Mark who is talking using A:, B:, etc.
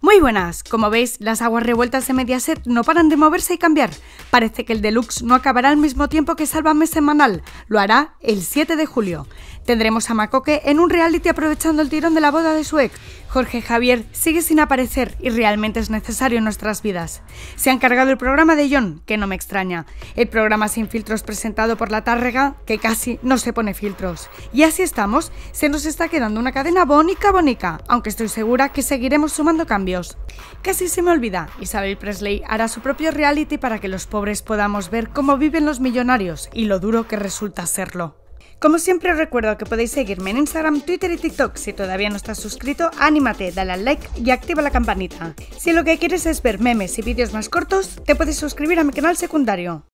A: Muy buenas, como veis, las aguas revueltas de Mediaset no paran de moverse y cambiar. Parece que el deluxe no acabará al mismo tiempo que Sálvame semanal, lo hará el 7 de julio. Tendremos a Macoque en un reality aprovechando el tirón de la boda de su ex. Jorge Javier sigue sin aparecer y realmente es necesario en nuestras vidas. Se ha encargado el programa de John, que no me extraña. El programa sin filtros presentado por la Tárrega, que casi no se pone filtros. Y así estamos, se nos está quedando una cadena bonica bonica, aunque estoy segura que seguiremos sumando cambios. Casi se me olvida, Isabel Presley hará su propio reality para que los pobres podamos ver cómo viven los millonarios y lo duro que resulta serlo. Como siempre os recuerdo que podéis seguirme en Instagram, Twitter y TikTok. Si todavía no estás suscrito, anímate, dale al like y activa la campanita. Si lo que quieres es ver memes y vídeos más cortos, te puedes suscribir a mi canal secundario.